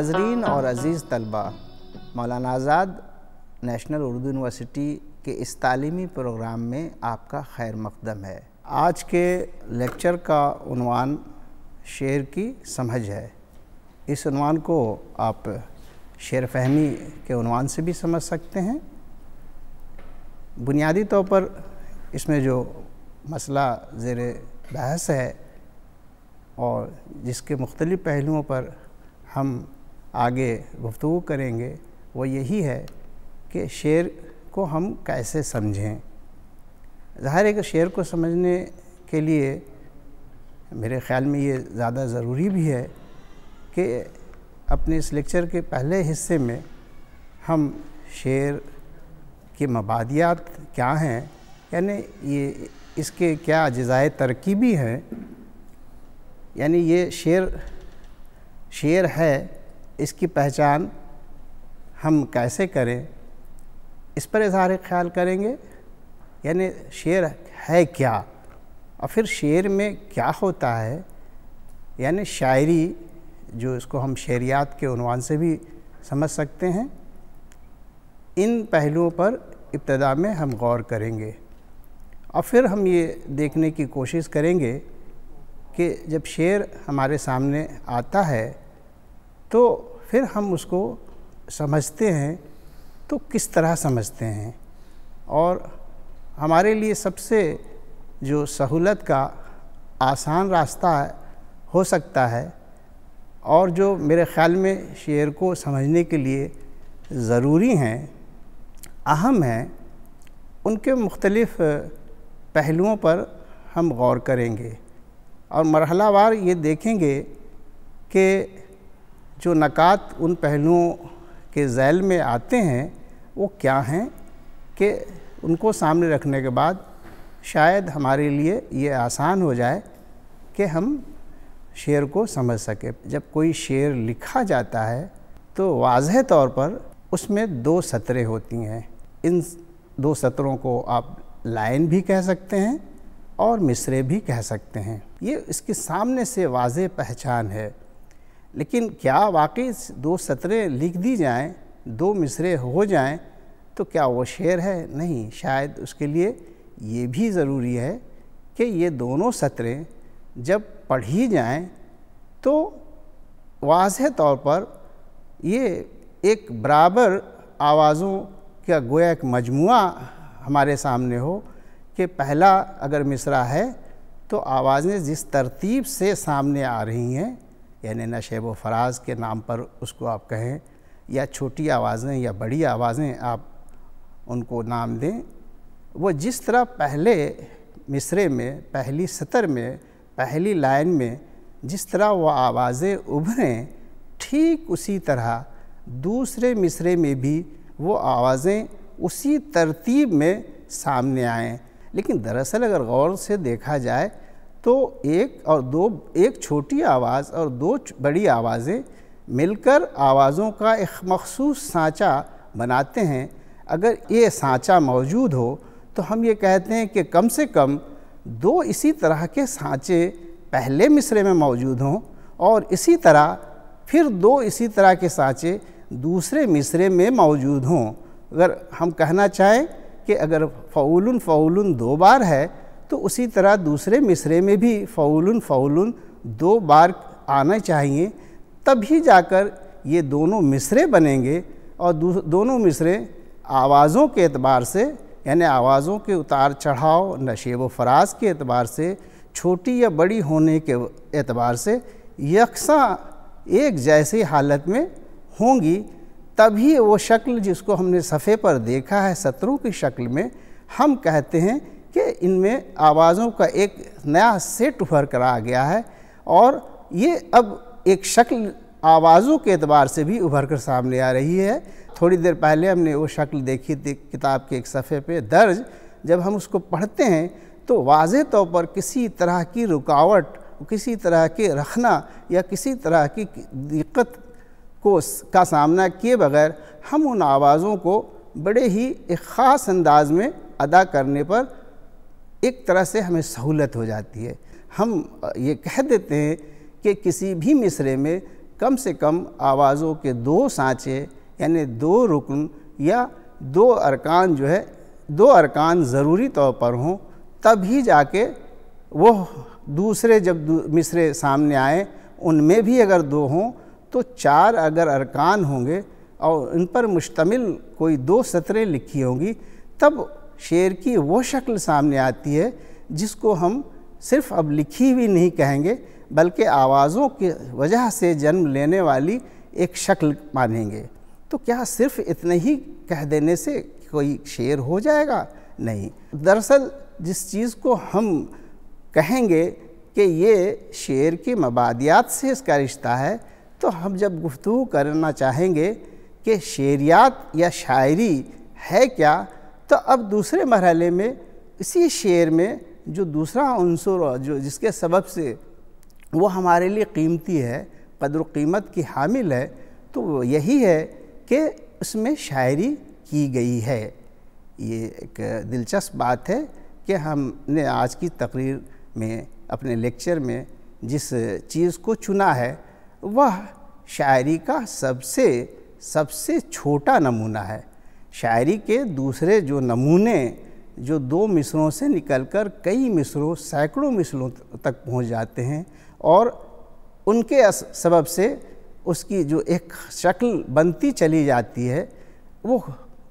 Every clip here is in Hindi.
नाजरीन और हाँ। अज़ीज़ तलबा मौलाना आज़ाद नेशनल उर्दू यूनिवर्सिटी के इस तलीमी प्रोग्राम में आपका खैर मकदम है आज के लेक्चर का उनवान शेर की समझ है इस उनवान को आप शेर फहमी के उनवान से भी समझ सकते हैं बुनियादी तौर पर इसमें जो मसला ज़ेर बहस है और जिसके मुख्तलिफ़ पहलुओं पर हम आगे गुफ्तु करेंगे वो यही है कि शेर को हम कैसे समझें ज़ाहिर है कि शेर को समझने के लिए मेरे ख़्याल में ये ज़्यादा ज़रूरी भी है कि अपने इस लेक्चर के पहले हिस्से में हम शेर के मबादियात क्या हैं यानी ये इसके क्या अज्ज़ाए तरकीबी हैं यानी ये शेर शेर है इसकी पहचान हम कैसे करें इस पर इजहार ख्याल करेंगे यानी शेर है क्या और फिर शेर में क्या होता है यानी शायरी जो इसको हम शेरियात के उनवान से भी समझ सकते हैं इन पहलुओं पर इब्तदा में हम गौर करेंगे और फिर हम ये देखने की कोशिश करेंगे कि जब शेर हमारे सामने आता है तो फिर हम उसको समझते हैं तो किस तरह समझते हैं और हमारे लिए सबसे जो सहूलत का आसान रास्ता हो सकता है और जो मेरे ख़्याल में शेर को समझने के लिए ज़रूरी हैं अहम हैं उनके मुख्तलिफ़ पहलुओं पर हम गौर करेंगे और मरहलावार ये देखेंगे कि जो नक़ात उन पहलुओं के जैल में आते हैं वो क्या हैं कि उनको सामने रखने के बाद शायद हमारे लिए ये आसान हो जाए कि हम शेर को समझ सके जब कोई शेर लिखा जाता है तो वाजह तौर पर उसमें दो सतरें होती हैं इन दो सतरों को आप लाइन भी कह सकते हैं और मिसरे भी कह सकते हैं ये इसके सामने से वाज पहचान है लेकिन क्या वाकई दो सतरें लिख दी जाएं, दो मिसरे हो जाएं, तो क्या वो शेर है नहीं शायद उसके लिए ये भी ज़रूरी है कि ये दोनों सतरें जब पढ़ी जाएं, तो वाज तौर पर ये एक बराबर आवाज़ों का गोया एक मजमु हमारे सामने हो कि पहला अगर मिसरा है तो आवाज़ें जिस तरतीब से सामने आ रही हैं यानी नशे व फराज के नाम पर उसको आप कहें या छोटी आवाज़ें या बड़ी आवाज़ें आप उनको नाम दें वो जिस तरह पहले मिसरे में पहली सतर में पहली लाइन में जिस तरह वह आवाज़ें उभरें ठीक उसी तरह दूसरे मिसरे में भी वो आवाज़ें उसी तरतीब में सामने आएँ लेकिन दरअसल अगर गौर से देखा जाए तो एक और दो एक छोटी आवाज़ और दो बड़ी आवाज़ें मिलकर आवाज़ों का एक मखसूस सांचा बनाते हैं अगर ये सांचा मौजूद हो तो हम ये कहते हैं कि कम से कम दो इसी तरह के सांचे पहले मिसरे में मौजूद हों और इसी तरह फिर दो इसी तरह के सांचे दूसरे मिसरे में मौजूद हों अगर हम कहना चाहें कि अगर फ़ौल फ़ौल दो बार है तो उसी तरह दूसरे मिसरे में भी फ़ौलन फ़ौलन दो बार आना चाहिए तभी जाकर ये दोनों मिसरे बनेंगे और दोनों मिसरे आवाज़ों के एतबार से यानी आवाज़ों के उतार चढ़ाव नशे व फराज के अतबार से छोटी या बड़ी होने के अतबार से यकसा एक जैसी हालत में होंगी तभी वो शक्ल जिसको हमने सफ़े पर देखा है शत्रु की शक्ल में हम कहते हैं कि इनमें आवाज़ों का एक नया सेट उभर कर आ गया है और ये अब एक शक्ल आवाज़ों के अतबार से भी उभर कर सामने आ रही है थोड़ी देर पहले हमने वो शक्ल देखी थी किताब के एक सफ़े पे दर्ज जब हम उसको पढ़ते हैं तो वाज तौर पर किसी तरह की रुकावट किसी तरह के रखना या किसी तरह की दिक्कत को का सामना किए बगैर हम उन आवाज़ों को बड़े ही एक ख़ास अंदाज में अदा करने पर एक तरह से हमें सहूलत हो जाती है हम ये कह देते हैं कि किसी भी मिसरे में कम से कम आवाज़ों के दो सांचे यानी दो रुकन या दो अरकान जो है दो अरकान ज़रूरी तौर पर हों तभी जाके वो दूसरे जब मिसरे सामने आए उनमें भी अगर दो हों तो चार अगर अरकान होंगे और इन पर मुश्तमिल कोई दो सतरें लिखी होंगी तब शेर की वो शक्ल सामने आती है जिसको हम सिर्फ अब लिखी हुई नहीं कहेंगे बल्कि आवाज़ों की वजह से जन्म लेने वाली एक शक्ल मानेंगे तो क्या सिर्फ इतने ही कह देने से कोई शेर हो जाएगा नहीं दरअसल जिस चीज़ को हम कहेंगे कि ये शेर के मबादियात से इसका रिश्ता है तो हम जब गुफ्तु करना चाहेंगे कि शेरियात या शायरी है क्या तो अब दूसरे मरहले में इसी शेर में जो दूसरा अनसर जो जिसके सबब से वो हमारे लिए कीमती है कदर कीमत की हामिल है तो यही है कि उसमें शायरी की गई है ये एक दिलचस्प बात है कि हमने आज की तकरीर में अपने लेक्चर में जिस चीज़ को चुना है वह शायरी का सबसे सबसे छोटा नमूना है शायरी के दूसरे जो नमूने जो दो मिसरों से निकलकर कई मिसरों सैकड़ों मिसरों तक पहुंच जाते हैं और उनके सबब से उसकी जो एक शक्ल बनती चली जाती है वो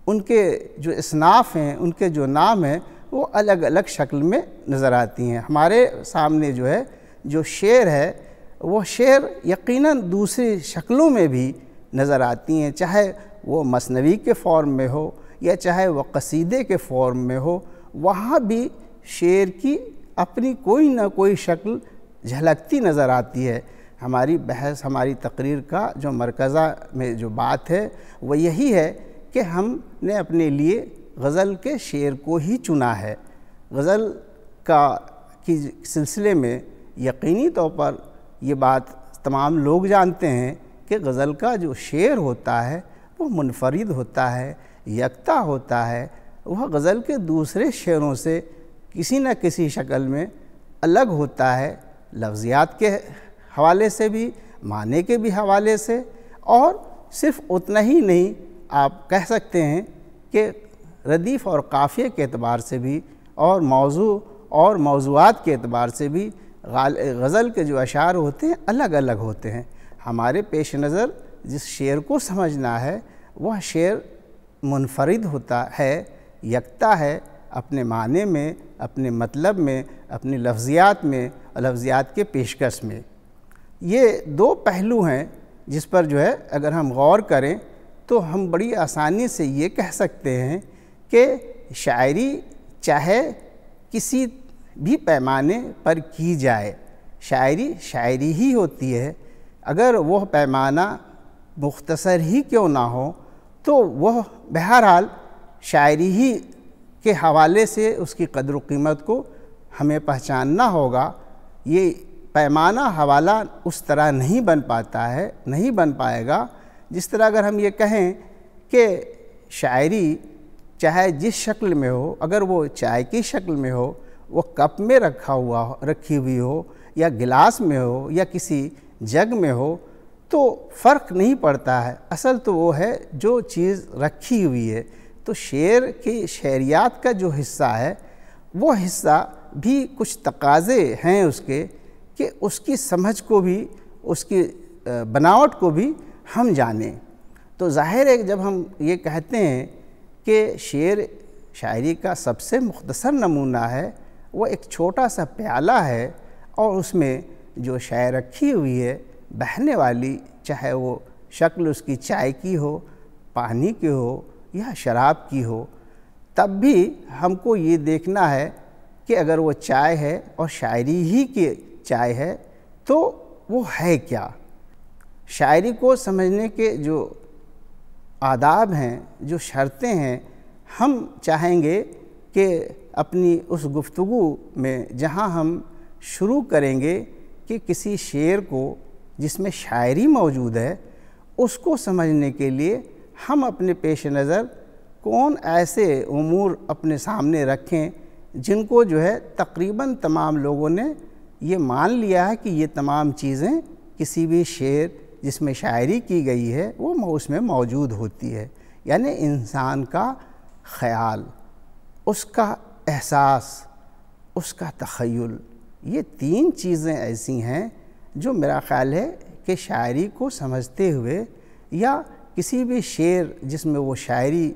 उनके जो इसनाफ़ हैं उनके जो नाम हैं वो अलग अलग शक्ल में नज़र आती हैं हमारे सामने जो है जो शेर है वो शेर यकीनन दूसरी शक्लों में भी नज़र आती हैं चाहे वो मसनवी के फॉर्म में हो या चाहे वह कसीदे के फॉर्म में हो वहाँ भी शेर की अपनी कोई ना कोई शक्ल झलकती नज़र आती है हमारी बहस हमारी तकरीर का जो मरकज़ा में जो बात है वह यही है कि हमने अपने लिए गज़ल के शेर को ही चुना है गज़ल का की सिलसिले में यकीनी तौर पर ये बात तमाम लोग जानते हैं कि गज़ल का जो शेर होता है वो मुनफरद होता है यकता होता है वह गज़ल के दूसरे शेरों से किसी न किसी शक्ल में अलग होता है लफ्ज़ियात के हवाले से भी माने के भी हवाले से और सिर्फ उतना ही नहीं आप कह सकते हैं कि रदीफ़ और काफ़िए के अतबार से भी और मौजू और मौजूद के अतबार से भी गज़ल के जो अशार होते हैं अलग अलग होते हैं हमारे पेश नज़र जिस शेर को समझना है वह शेर मुनफरद होता है यकता है अपने माने में अपने मतलब में अपने लफ्ज़ियात में और लफ्ज़ियात के पेशकश में ये दो पहलू हैं जिस पर जो है अगर हम गौर करें तो हम बड़ी आसानी से ये कह सकते हैं कि शायरी चाहे किसी भी पैमाने पर की जाए शायरी शायरी ही होती है अगर वह पैमाना मुख्तसर ही क्यों ना हो तो वह बहरहाल शायरी ही के हवाले से उसकी कदर कीमत को हमें पहचानना होगा ये पैमाना हवाला उस तरह नहीं बन पाता है नहीं बन पाएगा जिस तरह अगर हम ये कहें कि शायरी चाहे जिस शक्ल में हो अगर वो चाय की शक्ल में हो वो कप में रखा हुआ हो रखी हुई हो या गिलास में हो या किसी जग में हो तो फ़र्क नहीं पड़ता है असल तो वो है जो चीज़ रखी हुई है तो शेर की शहरियात का जो हिस्सा है वो हिस्सा भी कुछ तकाजे हैं उसके कि उसकी समझ को भी उसकी बनावट को भी हम जानें तो ज़ाहिर है जब हम ये कहते हैं कि शेर शायरी का सबसे मुख्तसर नमूना है वो एक छोटा सा प्याला है और उसमें जो शायर रखी हुई है बहने वाली चाहे वो शक्ल उसकी चाय की हो पानी की हो या शराब की हो तब भी हमको ये देखना है कि अगर वो चाय है और शायरी ही की चाय है तो वो है क्या शायरी को समझने के जो आदाब हैं जो शर्तें हैं हम चाहेंगे कि अपनी उस गुफ्तु में जहाँ हम शुरू करेंगे कि किसी शेर को जिसमें शायरी मौजूद है उसको समझने के लिए हम अपने पेश नज़र कौन ऐसे अमूर अपने सामने रखें जिनको जो है तकरीबन तमाम लोगों ने ये मान लिया है कि ये तमाम चीज़ें किसी भी शेर जिसमें शायरी की गई है वो उसमें मौजूद होती है यानी इंसान का ख्याल उसका एहसास उसका तखयल ये तीन चीज़ें ऐसी हैं जो मेरा ख़्याल है कि शायरी को समझते हुए या किसी भी शेर जिसमें वो शायरी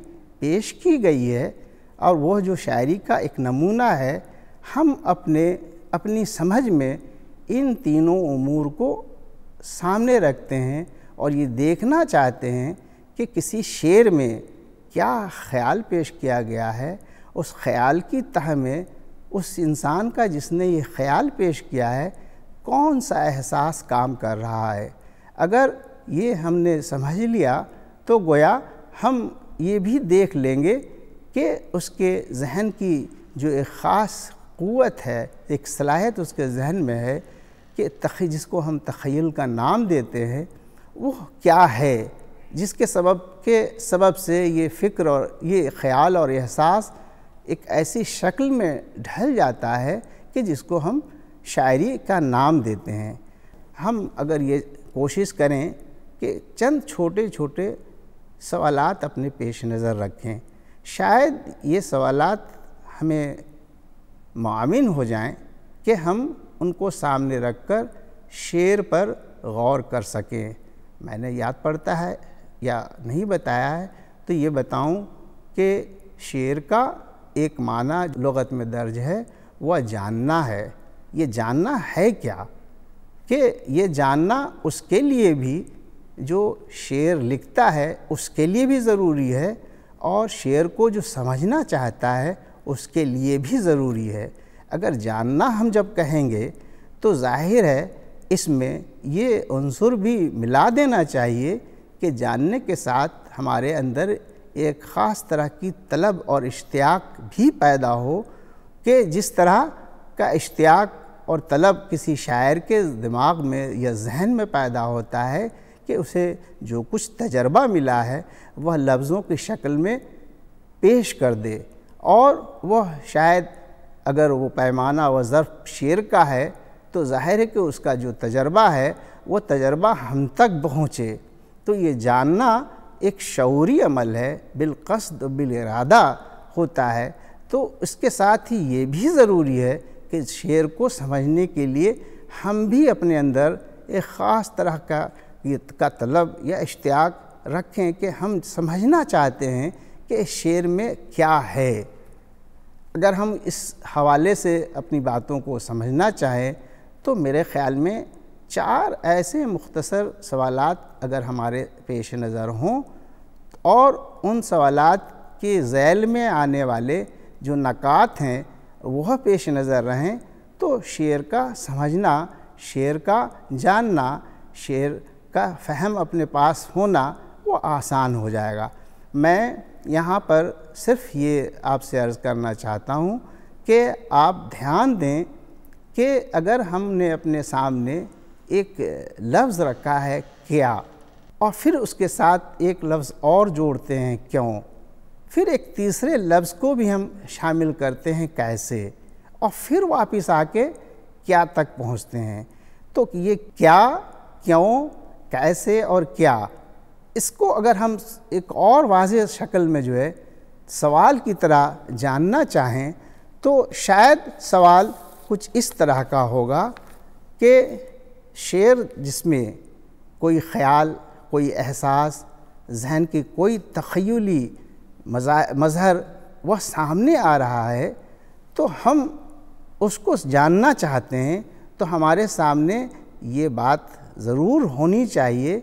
पेश की गई है और वह जो शायरी का एक नमूना है हम अपने अपनी समझ में इन तीनों अमूर को सामने रखते हैं और ये देखना चाहते हैं कि किसी शेर में क्या ख्याल पेश किया गया है उस ख्याल की तह में उस इंसान का जिसने ये ख्याल पेश किया है कौन सा एहसास काम कर रहा है अगर ये हमने समझ लिया तो गोया हम ये भी देख लेंगे कि उसके जहन की जो एक ख़ास क़वत है एक सलाहियत उसके जहन में है कि तख जिसको हम तखील का नाम देते हैं वो क्या है जिसके सबब के सबब से ये फ़िक्र और ये ख्याल और एहसास एक ऐसी शक्ल में ढल जाता है कि जिसको हम शायरी का नाम देते हैं हम अगर ये कोशिश करें कि चंद छोटे छोटे सवालात अपने पेश नज़र रखें शायद ये सवालात हमें मामिन हो जाएं कि हम उनको सामने रखकर शेर पर गौर कर सकें मैंने याद पड़ता है या नहीं बताया है तो ये बताऊं कि शेर का एक माना लगत में दर्ज है वह जानना है ये जानना है क्या कि ये जानना उसके लिए भी जो शेर लिखता है उसके लिए भी ज़रूरी है और शेर को जो समझना चाहता है उसके लिए भी ज़रूरी है अगर जानना हम जब कहेंगे तो जाहिर है इसमें ये अनसर भी मिला देना चाहिए कि जानने के साथ हमारे अंदर एक ख़ास तरह की तलब और इश्तियाक भी पैदा हो कि जिस तरह का इश्तियाक और तलब किसी शायर के दिमाग में या जहन में पैदा होता है कि उसे जो कुछ तजर्बा मिला है वह लफ्ज़ों की शक्ल में पेश कर दे और वह शायद अगर वो पैमाना व ज़र्फ़ शेर का है तो ज़ाहिर है कि उसका जो तजर्बा है वो तजर्बा हम तक पहुँचे तो ये जानना एक शौरी अमल है बिलकसद इरादा होता है तो इसके साथ ही ये भी ज़रूरी है कि शेर को समझने के लिए हम भी अपने अंदर एक ख़ास तरह का का तलब या इश्तियाक रखें कि हम समझना चाहते हैं कि शेर में क्या है अगर हम इस हवाले से अपनी बातों को समझना चाहें तो मेरे ख़्याल में चार ऐसे मुख्तसर सवालात अगर हमारे पेश नज़र हों और उन सवालात के जैल में आने वाले जो नक़ात हैं वह पेश नज़र रहें तो शेर का समझना शेर का जानना शेर का फहम अपने पास होना वो आसान हो जाएगा मैं यहाँ पर सिर्फ ये आपसे अर्ज़ करना चाहता हूँ कि आप ध्यान दें कि अगर हमने अपने सामने एक लफ्ज़ रखा है क्या और फिर उसके साथ एक लफ्ज़ और जोड़ते हैं क्यों फिर एक तीसरे लफ्ज़ को भी हम शामिल करते हैं कैसे और फिर वापस आके क्या तक पहुँचते हैं तो ये क्या क्यों कैसे और क्या इसको अगर हम एक और वाज शक्ल में जो है सवाल की तरह जानना चाहें तो शायद सवाल कुछ इस तरह का होगा कि शेर जिसमें कोई ख्याल कोई एहसास जहन की कोई तखयली मज़हर वह सामने आ रहा है तो हम उसको जानना चाहते हैं तो हमारे सामने ये बात ज़रूर होनी चाहिए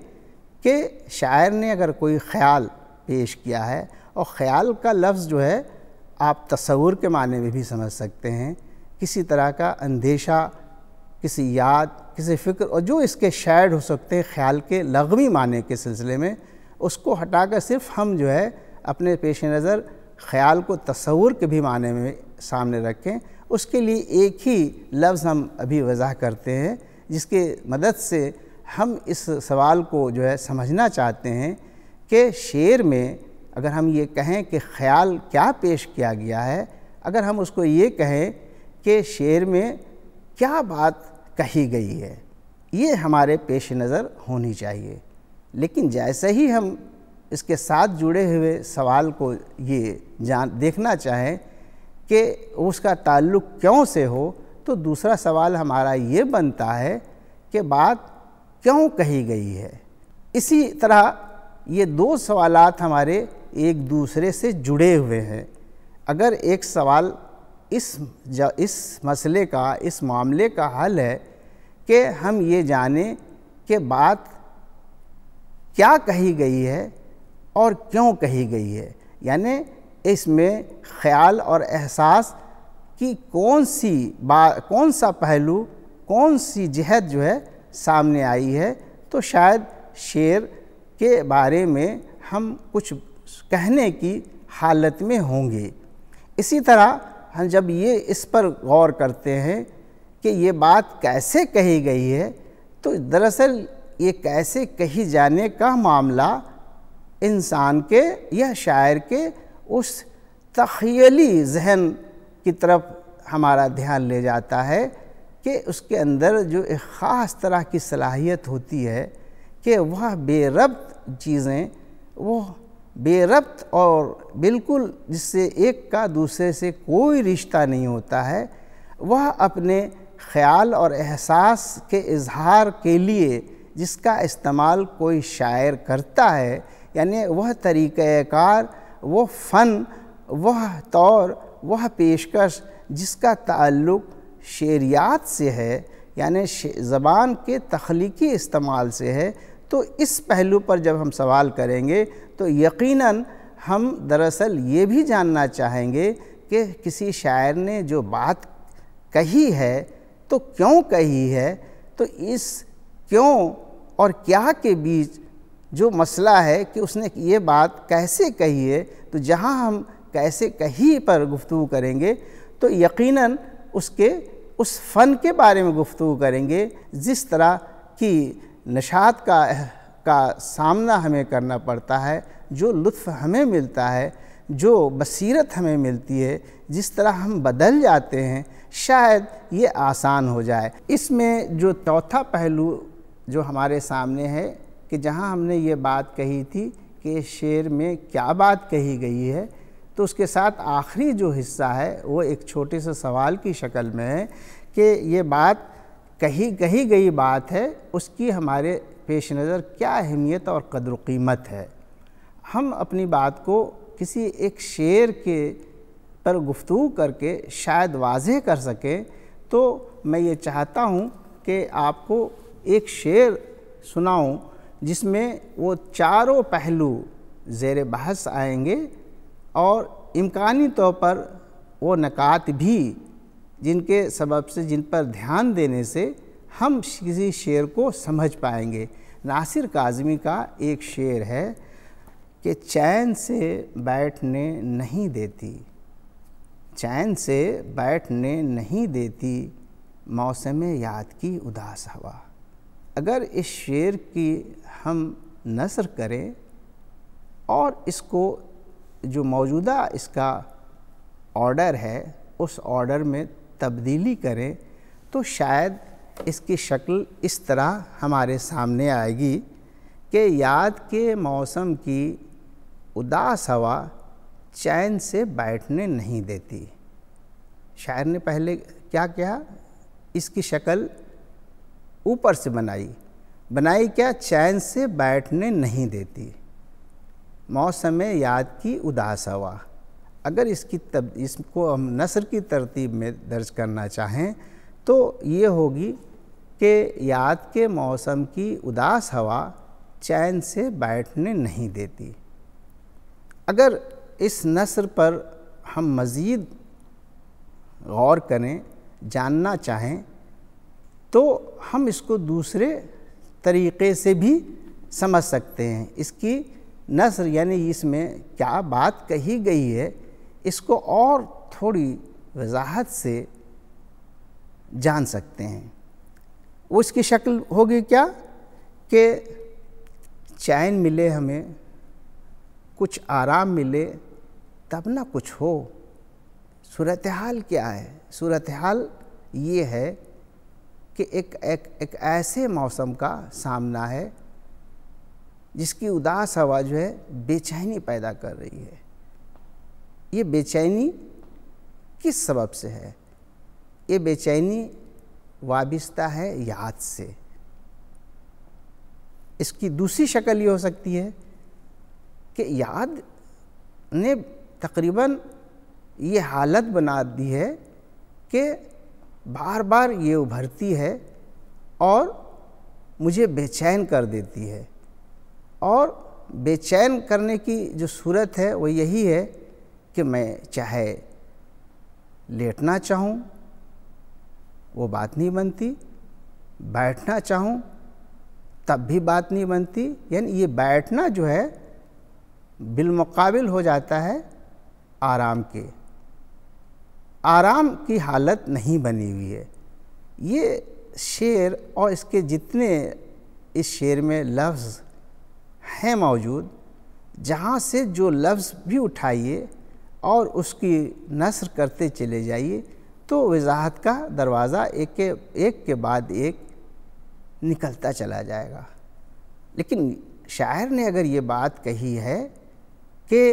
कि शायर ने अगर कोई ख्याल पेश किया है और ख्याल का लफ्ज़ जो है आप तस्वूर के माने में भी समझ सकते हैं किसी तरह का अंदेशा किसी याद किसी फ़िक्र और जो इसके शायर हो सकते हैं ख्याल के लगवी माने के सिलसिले में उसको हटाकर सिर्फ हम जो है अपने पेश नज़र ख्याल को तस्वूर के भी माने में सामने रखें उसके लिए एक ही लफ्ज़ हम अभी वजह करते हैं जिसके मदद से हम इस सवाल को जो है समझना चाहते हैं कि शेर में अगर हम ये कहें कि ख्याल क्या पेश किया गया है अगर हम उसको ये कहें कि शेर में क्या बात कही गई है ये हमारे पेश नज़र होनी चाहिए लेकिन जैसे ही हम इसके साथ जुड़े हुए सवाल को ये जान देखना चाहें कि उसका ताल्लुक क्यों से हो तो दूसरा सवाल हमारा ये बनता है कि बात क्यों कही गई है इसी तरह ये दो सवाल हमारे एक दूसरे से जुड़े हुए हैं अगर एक सवाल इस इस मसले का इस मामले का हल है कि हम ये जाने कि बात क्या कही गई है और क्यों कही गई है यानी इसमें ख्याल और एहसास की कौन सी बात कौन सा पहलू कौन सी जहत जो है सामने आई है तो शायद शेर के बारे में हम कुछ कहने की हालत में होंगे इसी तरह हम जब ये इस पर गौर करते हैं कि ये बात कैसे कही गई है तो दरअसल ये कैसे कही जाने का मामला इंसान के या शायर के उस तखियली जहन की तरफ हमारा ध्यान ले जाता है कि उसके अंदर जो एक ख़ास तरह की सलाहियत होती है कि वह बेरब्त चीज़ें वो बेरब्त और बिल्कुल जिससे एक का दूसरे से कोई रिश्ता नहीं होता है वह अपने ख्याल और एहसास के इजहार के लिए जिसका इस्तेमाल कोई शायर करता है यानी वह तरीक़ार वह फ़न वह तौर वह पेशकश जिसका ताल्लुक़ शेरियात से है यानी ज़बान के तख्लीकी इस्तेमाल से है तो इस पहलू पर जब हम सवाल करेंगे तो यकीनन हम दरअसल ये भी जानना चाहेंगे कि किसी शायर ने जो बात कही है तो क्यों कही है तो इस क्यों और क्या के बीच जो मसला है कि उसने ये बात कैसे कही है तो जहाँ हम कैसे कही पर गुफ्तु करेंगे तो यकीनन उसके उस फ़न के बारे में गुफ्तु करेंगे जिस तरह की नशात का का सामना हमें करना पड़ता है जो लुत्फ़ हमें मिलता है जो बसीरत हमें मिलती है जिस तरह हम बदल जाते हैं शायद ये आसान हो जाए इसमें जो चौथा पहलू जो हमारे सामने है कि जहाँ हमने ये बात कही थी कि शेर में क्या बात कही गई है तो उसके साथ आखिरी जो हिस्सा है वो एक छोटे से सवाल की शक्ल में है कि ये बात कही कही गई बात है उसकी हमारे पेश नज़र क्या अहमियत और कदर कीमत है हम अपनी बात को किसी एक शेर के पर गुफ्तु करके शायद वाजह कर सकें तो मैं ये चाहता हूँ कि आपको एक शेर सुनाऊँ जिसमें वो चारों पहलू ज़ेर बहस आएंगे और इम्कानी तौर पर वो नक़ात भी जिनके सबब से जिन पर ध्यान देने से हम किसी शेर को समझ पाएंगे नासिर काजमी का एक शेर है कि चैन से बैठने नहीं देती चैन से बैठने नहीं देती मौसम याद की उदास हवा अगर इस शेर की हम नसर करें और इसको जो मौजूदा इसका ऑर्डर है उस ऑर्डर में तब्दीली करें तो शायद इसकी शक्ल इस तरह हमारे सामने आएगी कि याद के मौसम की उदास हवा चैन से बैठने नहीं देती शायर ने पहले क्या किया इसकी शक्ल ऊपर से बनाई बनाई क्या चैन से बैठने नहीं देती मौसम याद की उदास हवा अगर इसकी तब इसको हम नसर की तरतीब में दर्ज करना चाहें तो ये होगी कि याद के मौसम की उदास हवा चैन से बैठने नहीं देती अगर इस नसर पर हम मज़ीद गौर करें जानना चाहें तो हम इसको दूसरे तरीक़े से भी समझ सकते हैं इसकी नसर यानी इसमें क्या बात कही गई है इसको और थोड़ी वजाहत से जान सकते हैं उसकी शक्ल होगी क्या कि चैन मिले हमें कुछ आराम मिले तब ना कुछ हो सूरत हाल क्या है सूरत हाल ये है कि एक एक, एक ऐसे मौसम का सामना है जिसकी उदास हवा जो है बेचैनी पैदा कर रही है ये बेचैनी किस सबब से है ये बेचैनी वाबिस्ता है याद से इसकी दूसरी शक्ल ये हो सकती है कि याद ने तकरीबन ये हालत बना दी है कि बार बार ये उभरती है और मुझे बेचैन कर देती है और बेचैन करने की जो सूरत है वो यही है कि मैं चाहे लेटना चाहूँ वो बात नहीं बनती बैठना चाहूँ तब भी बात नहीं बनती यानी ये बैठना जो है बिलमकाबिल हो जाता है आराम के आराम की हालत नहीं बनी हुई है ये शेर और इसके जितने इस शेर में लफ्ज़ हैं मौजूद जहाँ से जो लफ्ज़ भी उठाइए और उसकी नसर करते चले जाइए तो वजाहत का दरवाज़ा एक के एक के बाद एक निकलता चला जाएगा लेकिन शायर ने अगर ये बात कही है कि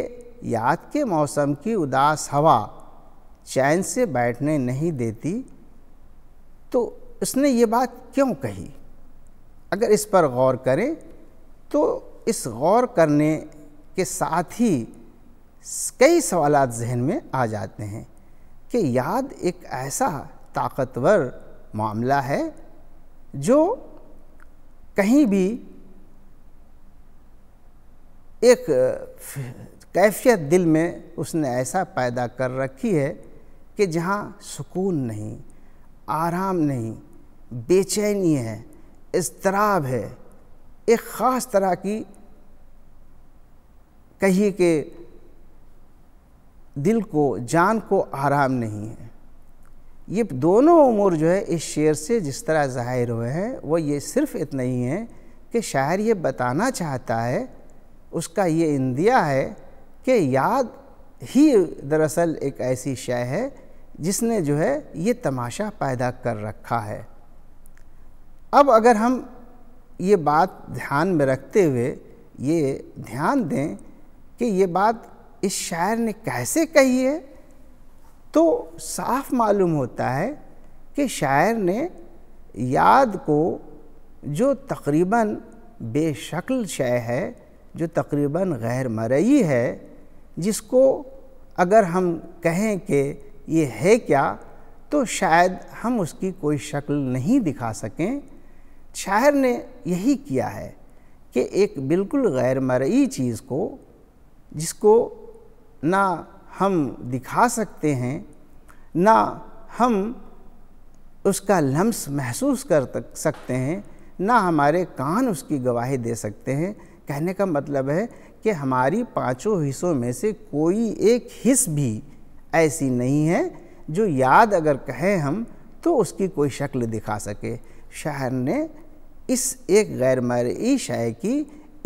याद के मौसम की उदास हवा चैन से बैठने नहीं देती तो उसने ये बात क्यों कही अगर इस पर गौर करें तो इस गौर करने के साथ ही कई सवाल जहन में आ जाते हैं कि याद एक ऐसा ताकतवर मामला है जो कहीं भी एक कैफियत दिल में उसने ऐसा पैदा कर रखी है कि जहाँ सुकून नहीं आराम नहीं बेचैनी है इसतराब है एक ख़ास तरह की कहिए कि दिल को जान को आराम नहीं है ये दोनों उमूर जो है इस शेर से जिस तरह ज़ाहिर हुए हैं वो ये सिर्फ इतना ही है कि शायर ये बताना चाहता है उसका ये इंदिया है कि याद ही दरअसल एक ऐसी शय है जिसने जो है ये तमाशा पैदा कर रखा है अब अगर हम ये बात ध्यान में रखते हुए ये ध्यान दें कि ये बात इस शायर ने कैसे कही है तो साफ मालूम होता है कि शायर ने याद को जो तकरीबन बेशक्ल शय है जो तकरीबन गैर मरई है जिसको अगर हम कहें कि ये है क्या तो शायद हम उसकी कोई शक्ल नहीं दिखा सकें शायर ने यही किया है कि एक बिल्कुल गैर मरई चीज़ को जिसको ना हम दिखा सकते हैं ना हम उसका लम्स महसूस कर सकते हैं ना हमारे कान उसकी गवाही दे सकते हैं कहने का मतलब है कि हमारी पांचों हिस्सों में से कोई एक हिस्स भी ऐसी नहीं है जो याद अगर कहें हम तो उसकी कोई शक्ल दिखा सके शायर ने इस एक गैर मरई शय की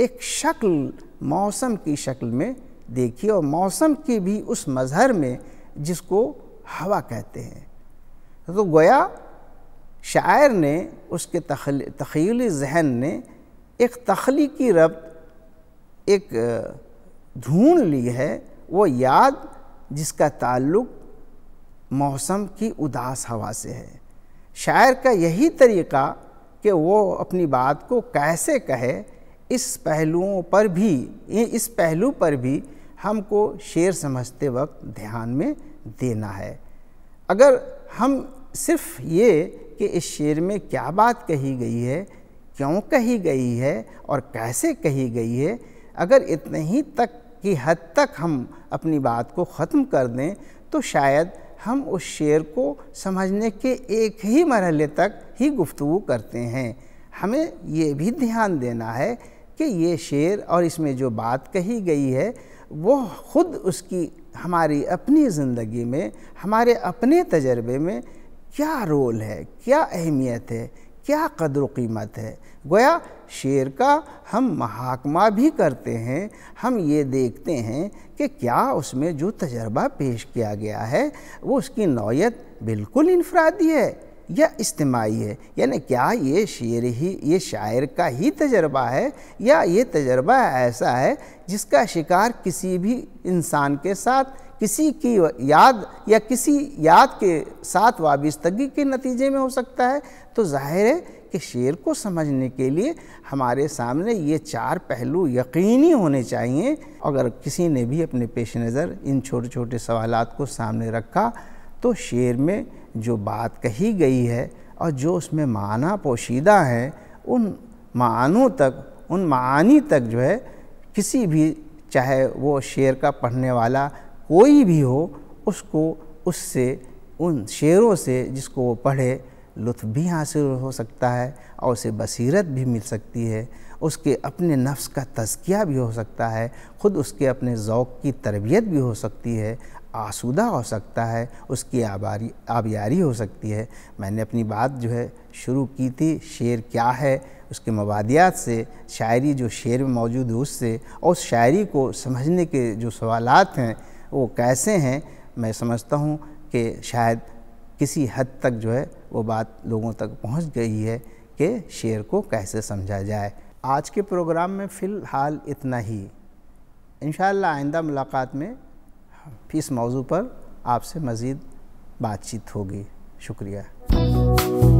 एक शक्ल मौसम की शक्ल में देखी और मौसम की भी उस मज़हर में जिसको हवा कहते हैं तो गोया शायर ने उसके तखीली जहन ने एक तखलीकी रब एक ढूंढ ली है वो याद जिसका ताल्लुक मौसम की उदास हवा से है शायर का यही तरीका कि वो अपनी बात को कैसे कहे इस पहलुओं पर भी इस पहलू पर भी हमको शेर समझते वक्त ध्यान में देना है अगर हम सिर्फ ये कि इस शेर में क्या बात कही गई है क्यों कही गई है और कैसे कही गई है अगर इतने ही तक की हद तक हम अपनी बात को ख़त्म कर दें तो शायद हम उस शेर को समझने के एक ही मरहले तक ही गुफ्तु करते हैं हमें ये भी ध्यान देना है कि ये शेर और इसमें जो बात कही गई है वो ख़ुद उसकी हमारी अपनी ज़िंदगी में हमारे अपने तजर्बे में क्या रोल है क्या अहमियत है क्या कदर कीमत है गोया शेर का हम महाकमा भी करते हैं हम ये देखते हैं कि क्या उसमें जो तजर्बा पेश किया गया है वो उसकी नौीयत बिल्कुल इनफरादी है या इज्तमाही है यानी क्या ये शेर ही ये शायर का ही तजर्बा है या ये तजर्बा ऐसा है जिसका शिकार किसी भी इंसान के साथ किसी की याद या किसी याद के साथ वाबस्तगी के नतीजे में हो सकता है तो जाहिर है कि शेर को समझने के लिए हमारे सामने ये चार पहलू यकीनी होने चाहिए अगर किसी ने भी अपने पेश नज़र इन छोटे छोटे सवाल को सामने रखा तो शेर में जो बात कही गई है और जो उसमें माना पोशीदा है उन मानों तक उन मानी तक जो है किसी भी चाहे वो शेर का पढ़ने वाला कोई भी हो उसको उससे उन शेरों से जिसको वो पढ़े लुत्फ़ भी हासिल हो सकता है और उसे बसीरत भी मिल सकती है उसके अपने नफ्स का तज़किया भी हो सकता है ख़ुद उसके अपने ओक़ की तरबियत भी हो सकती है आसूदा हो सकता है उसकी आबारी आबियारी हो सकती है मैंने अपनी बात जो है शुरू की थी शेर क्या है उसके मवादियात से शायरी जो शेर में मौजूद है उससे और उस शायरी को समझने के जो सवाल हैं वो कैसे हैं मैं समझता हूँ कि शायद किसी हद तक जो है वो बात लोगों तक पहुंच गई है कि शेर को कैसे समझा जाए आज के प्रोग्राम में फ़िलहाल इतना ही इन आइंदा मुलाकात में इस मौजू पर आपसे मज़ीद बातचीत होगी शुक्रिया